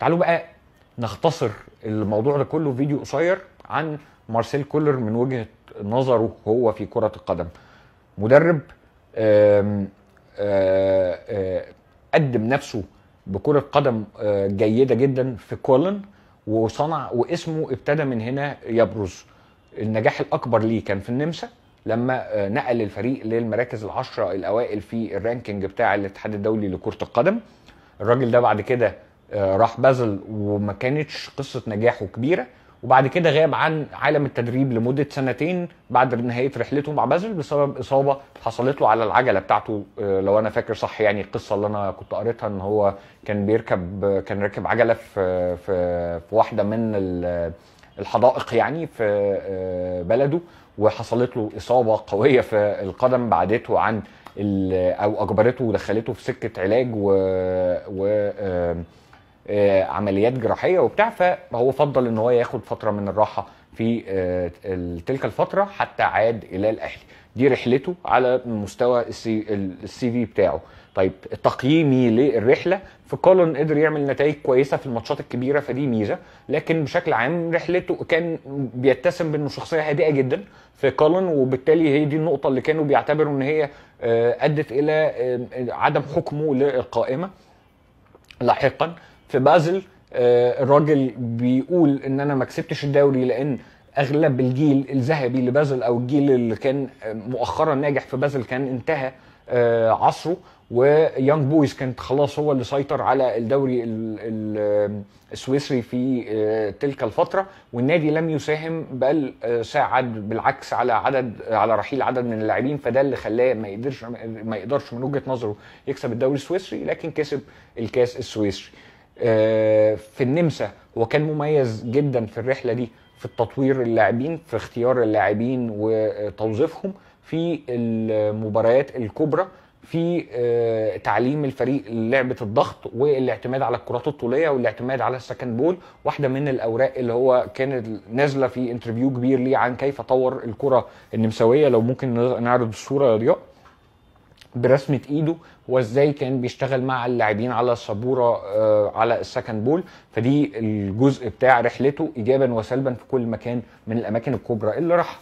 تعالوا بقى نختصر الموضوع ده كله في فيديو قصير عن مارسيل كولر من وجهه نظره هو في كره القدم مدرب آم آم آه، آم آه، قدم نفسه بكره قدم آه، جيده جدا في كولن وصنع واسمه ابتدى من هنا يبرز النجاح الاكبر ليه كان في النمسا لما نقل الفريق للمراكز العشرة الاوائل في الرانكينج بتاع الاتحاد الدولي لكره القدم الراجل ده بعد كده آه، راح بازل وما كانتش قصه نجاحه كبيره وبعد كده غاب عن عالم التدريب لمده سنتين بعد نهايه رحلته مع بازل بسبب اصابه حصلت له على العجله بتاعته آه، لو انا فاكر صح يعني القصه اللي انا كنت قريتها ان هو كان بيركب كان راكب عجله في في, في واحده من الحدائق يعني في آه، بلده وحصلت له اصابه قويه في القدم بعدته عن او اجبرته ودخلته في سكه علاج و, و آه، عمليات جراحيه وبتاع فهو فضل ان هو ياخد فتره من الراحه في آه، تلك الفتره حتى عاد الى الاهلي دي رحلته على مستوى السي في بتاعه طيب تقييمي للرحله في كولن قدر يعمل نتائج كويسه في الماتشات الكبيره فدي ميزه لكن بشكل عام رحلته كان بيتسم بانه شخصيه هادئه جدا في كولن وبالتالي هي دي النقطه اللي كانوا بيعتبروا ان هي آه، ادت الى عدم حكمه للقائمه لاحقا في بازل آه، الراجل بيقول ان انا ما كسبتش الدوري لان اغلب الجيل الذهبي لبازل او الجيل اللي كان آه، مؤخرا ناجح في بازل كان انتهى آه، عصره ويانج بويز كانت خلاص هو اللي سيطر على الدوري السويسري في تلك الفتره والنادي لم يساهم بل ساعد بالعكس على عدد على رحيل عدد من اللاعبين فده اللي خلاه ما يقدرش ما يقدرش من وجهه نظره يكسب الدوري السويسري لكن كسب الكاس السويسري آه، في النمسا هو كان مميز جدا في الرحله دي في التطوير اللاعبين في اختيار اللاعبين وتوظيفهم في المباريات الكبرى في آه، تعليم الفريق لعبه الضغط والاعتماد على الكرات الطوليه والاعتماد على السكند بول واحده من الاوراق اللي هو كانت نازله في انترفيو كبير ليه عن كيف طور الكره النمساويه لو ممكن نعرض الصوره يا ضياء برسمه ايده وازاي ازاي كان بيشتغل مع اللاعبين على السبوره آه، على السكند بول فدي الجزء بتاع رحلته ايجابا وسلبا في كل مكان من الاماكن الكبرى اللي راحها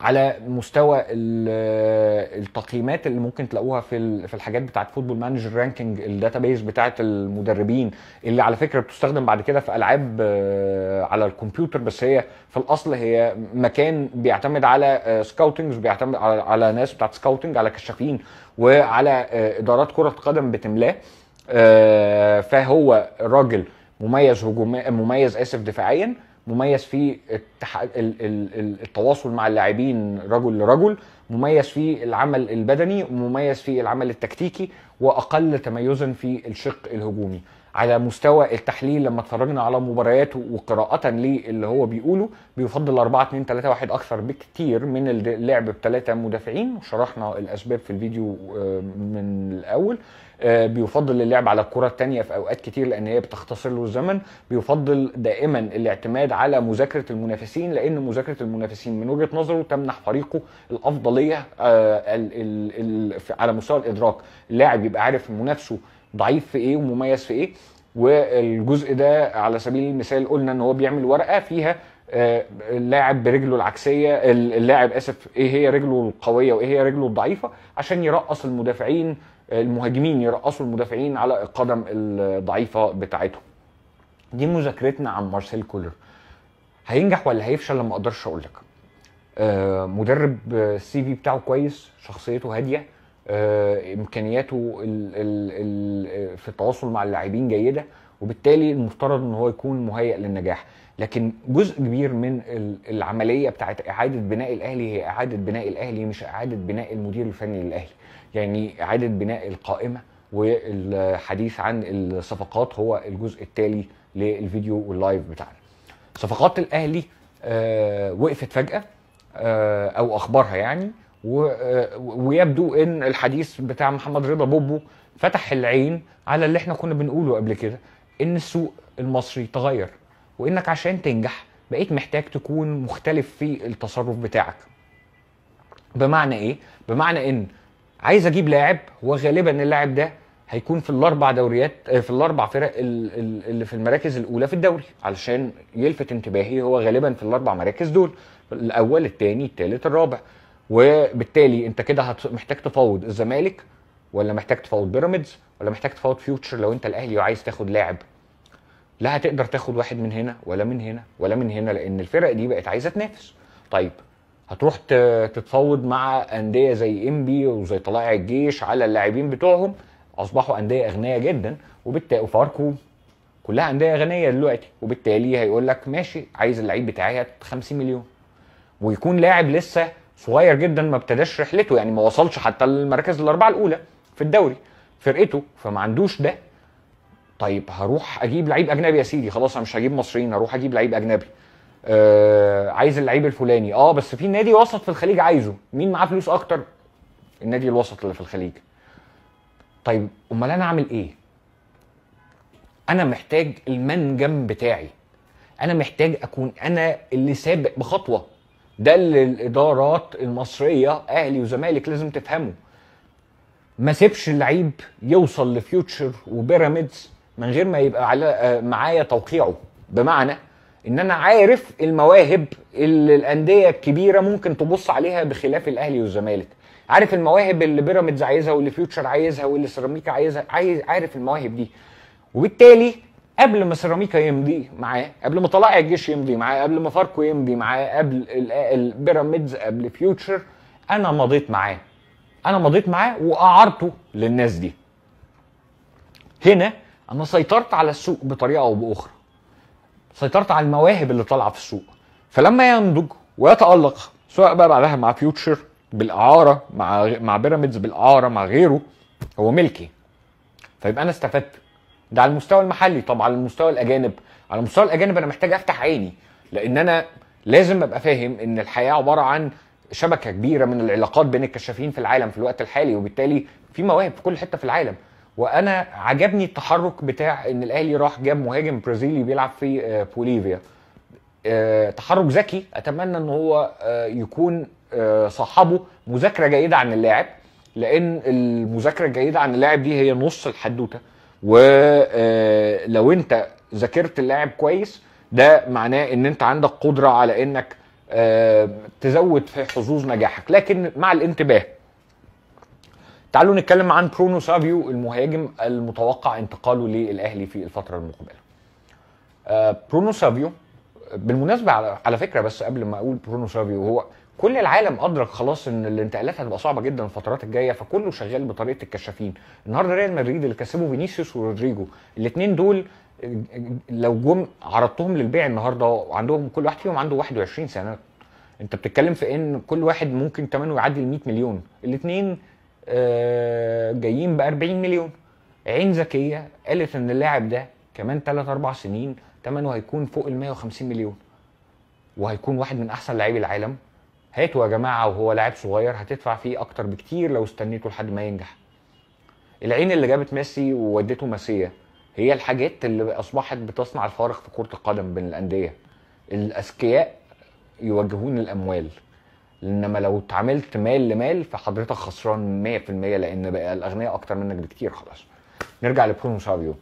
على مستوى التقييمات اللي ممكن تلاقوها في في الحاجات بتاعت فوتبول مانجر رانكينج الداتابيز بتاعه المدربين اللي على فكره بتستخدم بعد كده في العاب آه، على الكمبيوتر بس هي في الاصل هي مكان بيعتمد على سكاوتنجز آه، بيعتمد على ناس بتاعت سكاوتنج على كشافين وعلى آه، ادارات كره قدم بتملاه فهو راجل مميز هجوميا مميز اسف دفاعيا مميز في التواصل مع اللاعبين رجل لرجل مميز في العمل البدني مميز في العمل التكتيكي واقل تميزا في الشق الهجومي على مستوى التحليل لما اتفرجنا على مبارياته وقراءة للي هو بيقوله بيفضل 4 2 3 1 اكثر بكتير من اللعب بثلاثه مدافعين وشرحنا الاسباب في الفيديو آه، من الاول آه، بيفضل اللعب على الكره التانية في اوقات كتير لان هي بتختصر له الزمن بيفضل دائما الاعتماد على مذاكره المنافسين لان مذاكره المنافسين من وجهه نظره تمنح فريقه الافضليه آه، على مستوى الادراك اللاعب يبقى عارف منافسه ضعيف في ايه ومميز في ايه والجزء ده على سبيل المثال قلنا ان هو بيعمل ورقه فيها آه، اللاعب برجله العكسيه اللاعب اسف ايه هي رجله القويه وايه هي رجله الضعيفه عشان يرقص المدافعين المهاجمين يرقصوا المدافعين على القدم الضعيفه بتاعتهم دي مذاكرتنا عن مارسيل كولر هينجح ولا هيفشل لما اقدرش اقول لك آه، مدرب السي في بتاعه كويس شخصيته هاديه آه، امكانياته في التواصل مع اللاعبين جيده وبالتالي المفترض ان هو يكون مهيئ للنجاح لكن جزء كبير من العمليه بتاعت اعاده بناء الاهلي هي اعاده بناء الاهلي مش اعاده بناء المدير الفني للاهلي يعني اعاده بناء القائمه والحديث عن الصفقات هو الجزء التالي للفيديو واللايف بتاعنا صفقات الاهلي آه، وقفت فجاه آه، او اخبارها يعني آه، ويبدو ان الحديث بتاع محمد رضا بوبو فتح العين على اللي احنا كنا بنقوله قبل كده ان السوق المصري تغير وانك عشان تنجح بقيت محتاج تكون مختلف في التصرف بتاعك بمعنى ايه بمعنى ان عايز اجيب لاعب وغالبا اللاعب ده هيكون في الاربع دوريات آه، في الاربع فرق اللي في المراكز الاولى في الدوري علشان يلفت انتباهي هو غالبا في الاربع مراكز دول الاول الثاني الثالث الرابع وبالتالي انت كده محتاج تفاوض الزمالك ولا محتاج تفاوض بيراميدز ولا محتاج تفاوض فيوتشر لو انت الاهلي وعايز تاخد لاعب لا هتقدر تاخد واحد من هنا ولا من هنا ولا من هنا لان الفرق دي بقت عايزه تنافس طيب هتروح تتفاوض مع انديه زي بي وزي طلائع الجيش على اللاعبين بتوعهم اصبحوا انديه اغنياء جدا وبالتالي وفاركو كلها انديه غنيه دلوقتي وبالتالي هيقول لك ماشي عايز اللعيب بتاعي 50 مليون ويكون لاعب لسه صغير جدا ما ابتداش رحلته يعني ما وصلش حتى المراكز الاربعه الاولى في الدوري فرقته فما عندوش ده طيب هروح اجيب لعيب اجنبي يا سيدي خلاص انا مش هجيب مصريين هروح اجيب لعيب اجنبي آه عايز اللعيب الفلاني اه بس في نادي وسط في الخليج عايزه مين معاه فلوس اكتر النادي الوسط اللي في الخليج طيب امال انا اعمل ايه انا محتاج المنجم بتاعي انا محتاج اكون انا اللي سابق بخطوه ده اللي الادارات المصريه اهلي وزمالك لازم تفهمه ما سيبش اللعيب يوصل لفيوتشر وبيراميدز من غير ما يبقى على آه، معايا توقيعه بمعنى ان انا عارف المواهب اللي الانديه الكبيره ممكن تبص عليها بخلاف الاهلي والزمالك عارف المواهب اللي بيراميدز عايزها واللي فيوتشر عايزها واللي سيراميكا عايزها عايز عارف المواهب دي وبالتالي قبل ما سيراميكا يمضي معاه قبل ما طلائع الجيش يمضي معاه قبل ما فاركو يمضي معاه قبل البيراميدز قبل فيوتشر انا مضيت معاه انا مضيت معاه واعرته للناس دي هنا انا سيطرت على السوق بطريقه او باخرى سيطرت على المواهب اللي طالعه في السوق فلما ينضج ويتالق سواء بقى بعدها مع فيوتشر بالاعاره مع مع بيراميدز بالاعاره مع غيره هو ملكي فيبقى انا استفدت ده على المستوى المحلي طب على المستوى الاجانب على مستوى الاجانب انا محتاج افتح عيني لان انا لازم ابقى فاهم ان الحياه عباره عن شبكه كبيره من العلاقات بين الكشافين في العالم في الوقت الحالي وبالتالي في مواهب في كل حته في العالم وانا عجبني التحرك بتاع ان الاهلي راح جاب مهاجم برازيلي بيلعب في آه، بوليفيا آه، تحرك ذكي اتمنى ان هو آه، يكون صاحبه مذاكره جيده عن اللاعب لان المذاكره الجيده عن اللاعب دي هي نص الحدوته ولو انت ذاكرت اللاعب كويس ده معناه ان انت عندك قدره على انك تزود في حظوظ نجاحك لكن مع الانتباه تعالوا نتكلم عن برونو سافيو المهاجم المتوقع انتقاله للاهلي في الفتره المقبله. برونو آه، سافيو بالمناسبه على, فكره بس قبل ما اقول برونو سافيو هو كل العالم ادرك خلاص ان الانتقالات هتبقى صعبه جدا الفترات الجايه فكله شغال بطريقه الكشافين النهارده ريال مدريد اللي كسبه فينيسيوس ورودريجو الاثنين دول لو جم عرضتهم للبيع النهارده عندهم كل واحد فيهم عنده 21 سنه انت بتتكلم في ان كل واحد ممكن ثمنه يعدي ال 100 مليون الاثنين آه، جايين ب 40 مليون عين ذكيه قالت ان اللاعب ده كمان 3 4 سنين ثمنه هيكون فوق ال 150 مليون وهيكون واحد من احسن لاعبي العالم هاتوا يا جماعه وهو لاعب صغير هتدفع فيه اكتر بكتير لو استنيته لحد ما ينجح العين اللي جابت ميسي وودته ماسيه هي الحاجات اللي اصبحت بتصنع الفارق في كره القدم بين الانديه الاذكياء يوجهون الاموال انما لو اتعاملت مال لمال فحضرتك خسران 100% لان بقى الاغنياء اكتر منك بكتير خلاص نرجع لبرونو سابيو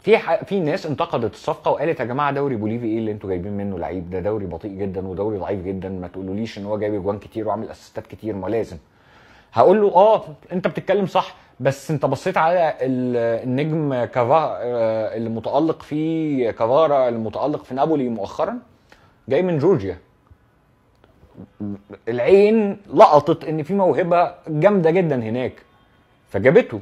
في ح... في ناس انتقدت الصفقه وقالت يا جماعه دوري بوليفي ايه اللي انتوا جايبين منه لعيب ده دوري بطيء جدا ودوري ضعيف جدا ما تقولوليش ان هو جايب اجوان كتير وعامل اسيستات كتير ما لازم هقول له اه انت بتتكلم صح بس انت بصيت على النجم كافا آه، المتالق في كافارا المتالق في نابولي مؤخرا جاي من جورجيا العين لقطت ان في موهبه جامده جدا هناك فجابته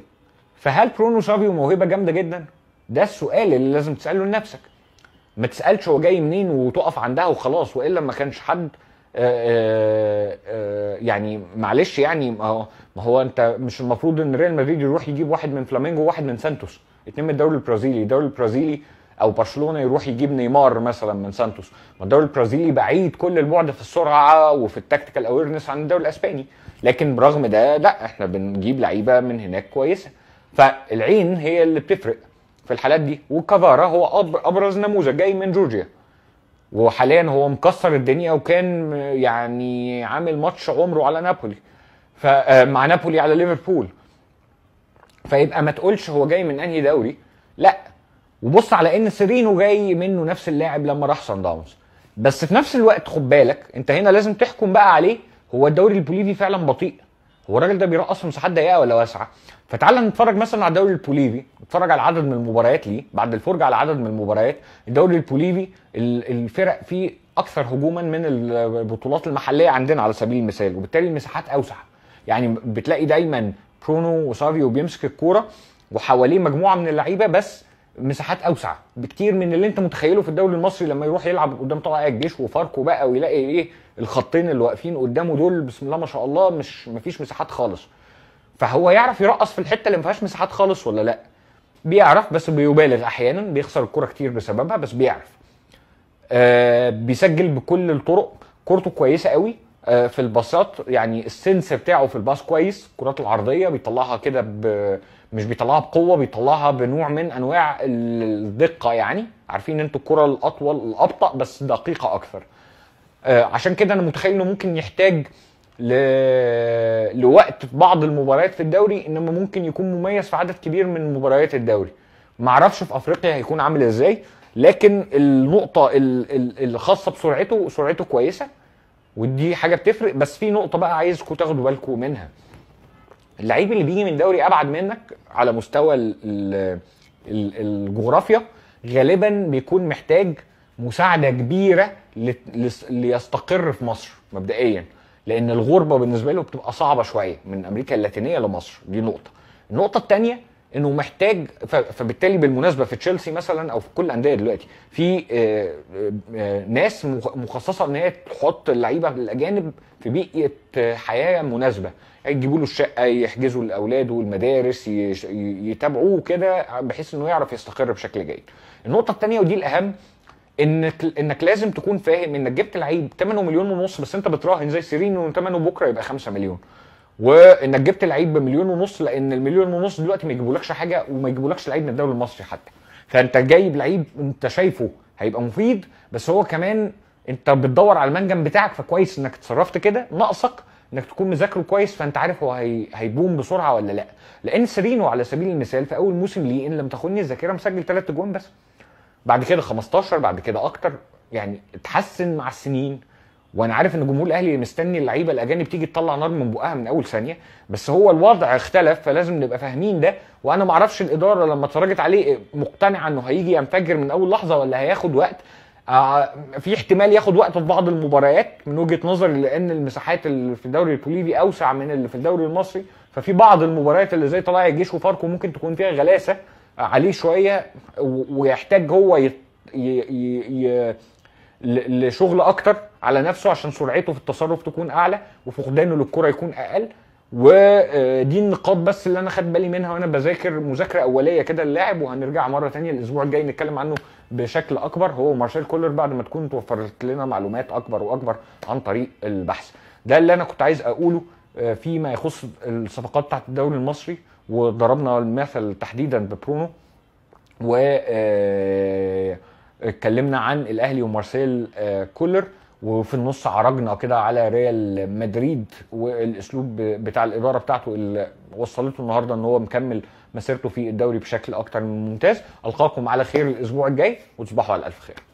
فهل برونو سافيو موهبه جامده جدا؟ ده السؤال اللي لازم تساله لنفسك ما تسالش هو جاي منين وتقف عندها وخلاص والا ما كانش حد آآ آه، آآ آه، آه، يعني معلش يعني ما هو انت مش المفروض ان ريال مدريد يروح يجيب واحد من فلامينجو وواحد من سانتوس اتنين من الدوري البرازيلي الدوري البرازيلي او برشلونه يروح يجيب نيمار مثلا من سانتوس ما الدوري البرازيلي بعيد كل البعد في السرعه وفي التكتيكال اويرنس عن الدوري الاسباني لكن برغم ده لا احنا بنجيب لعيبه من هناك كويسه فالعين هي اللي بتفرق في الحالات دي وكافارا هو ابرز نموذج جاي من جورجيا وحاليا هو مكسر الدنيا وكان يعني عامل ماتش عمره على نابولي فمع آه، نابولي على ليفربول فيبقى ما تقولش هو جاي من انهي دوري لا وبص على ان سيرينو جاي منه نفس اللاعب لما راح سان داونز بس في نفس الوقت خد بالك انت هنا لازم تحكم بقى عليه هو الدوري البوليفي فعلا بطيء هو الراجل ده بيرقص مساحات ضيقه ولا واسعه فتعالى نتفرج مثلا على الدوري البوليفي نتفرج على عدد من المباريات ليه بعد الفرجه على عدد من المباريات الدوري البوليفي الفرق فيه اكثر هجوما من البطولات المحليه عندنا على سبيل المثال وبالتالي المساحات اوسع يعني بتلاقي دايما برونو وسافيو بيمسك الكوره وحواليه مجموعه من اللعيبه بس مساحات اوسع بكتير من اللي انت متخيله في الدوري المصري لما يروح يلعب قدام طلع الجيش وفاركو بقى ويلاقي ايه الخطين اللي واقفين قدامه دول بسم الله ما شاء الله مش مفيش مساحات خالص فهو يعرف يرقص في الحته اللي ما فيهاش مساحات خالص ولا لا بيعرف بس بيبالغ احيانا بيخسر الكره كتير بسببها بس بيعرف آه بيسجل بكل الطرق كورته كويسه قوي آه، في الباصات يعني السنس بتاعه في الباص كويس الكرات العرضيه بيطلعها كده ب... مش بيطلعها بقوه بيطلعها بنوع من انواع الدقه يعني عارفين انتوا الكره الاطول الابطا بس دقيقه اكثر آه، عشان كده انا متخيل انه ممكن يحتاج ل... لوقت في بعض المباريات في الدوري انما ممكن يكون مميز في عدد كبير من مباريات الدوري معرفش في افريقيا هيكون عامل ازاي لكن النقطه الخاصه بسرعته سرعته كويسه ودي حاجه بتفرق بس في نقطه بقى عايزكم تاخدوا بالكم منها اللعيب اللي بيجي من دوري ابعد منك على مستوى الـ الـ الـ الجغرافيا غالبا بيكون محتاج مساعده كبيره ليستقر في مصر مبدئيا لان الغربه بالنسبه له بتبقى صعبه شويه من امريكا اللاتينيه لمصر دي نقطه النقطه الثانيه انه محتاج فبالتالي بالمناسبه في تشيلسي مثلا او في كل الانديه دلوقتي في آه، آه، آه، ناس مخصصه ان هي تحط اللعيبه الاجانب في بيئه حياه مناسبه يجيبوا له الشقه يحجزوا الاولاد والمدارس يتابعوه كده بحيث انه يعرف يستقر بشكل جيد النقطه الثانيه ودي الاهم انك انك لازم تكون فاهم انك جبت لعيب 8 مليون ونص بس انت بتراهن زي سيرينو 8 بكره يبقى 5 مليون وانك جبت لعيب بمليون ونص لان المليون ونص دلوقتي ما يجيبولكش حاجه وما يجيبولكش لعيب من الدوري المصري حتى فانت جايب لعيب انت شايفه هيبقى مفيد بس هو كمان انت بتدور على المنجم بتاعك فكويس انك اتصرفت كده ناقصك انك تكون مذاكره كويس فانت عارف هو هي... هيبوم بسرعه ولا لا لان سيرينو على سبيل المثال في اول موسم ليه ان لم تخني الذاكره مسجل ثلاث جوان بس بعد كده 15 بعد كده اكتر يعني اتحسن مع السنين وانا عارف ان جمهور الاهلي مستني اللعيبه الاجانب تيجي تطلع نار من بقها من اول ثانيه بس هو الوضع اختلف فلازم نبقى فاهمين ده وانا ما اعرفش الاداره لما اتفرجت عليه مقتنعه انه هيجي ينفجر من اول لحظه ولا هياخد وقت آه في احتمال ياخد وقت في بعض المباريات من وجهه نظري لان المساحات اللي في الدوري البوليفي اوسع من اللي في الدوري المصري ففي بعض المباريات اللي زي طلع الجيش وفاركو ممكن تكون فيها غلاسه عليه شويه ويحتاج هو ي... ي... ي... لشغل اكتر على نفسه عشان سرعته في التصرف تكون اعلى وفقدانه للكره يكون اقل ودي آه، النقاط بس اللي انا خدت بالي منها وانا بذاكر مذاكره اوليه كده للاعب وهنرجع مره تانية الاسبوع الجاي نتكلم عنه بشكل اكبر هو مارشيل كولر بعد ما تكون توفرت لنا معلومات اكبر واكبر عن طريق البحث ده اللي انا كنت عايز اقوله آه، فيما يخص الصفقات بتاعت الدوري المصري وضربنا المثل تحديدا ببرونو و آه، اتكلمنا عن الاهلي ومارسيل آه، كولر وفي النص عرجنا كده على ريال مدريد والاسلوب بتاع الاداره بتاعته اللي وصلته النهارده ان هو مكمل مسيرته في الدوري بشكل اكتر من ممتاز القاكم على خير الاسبوع الجاي وتصبحوا على الف خير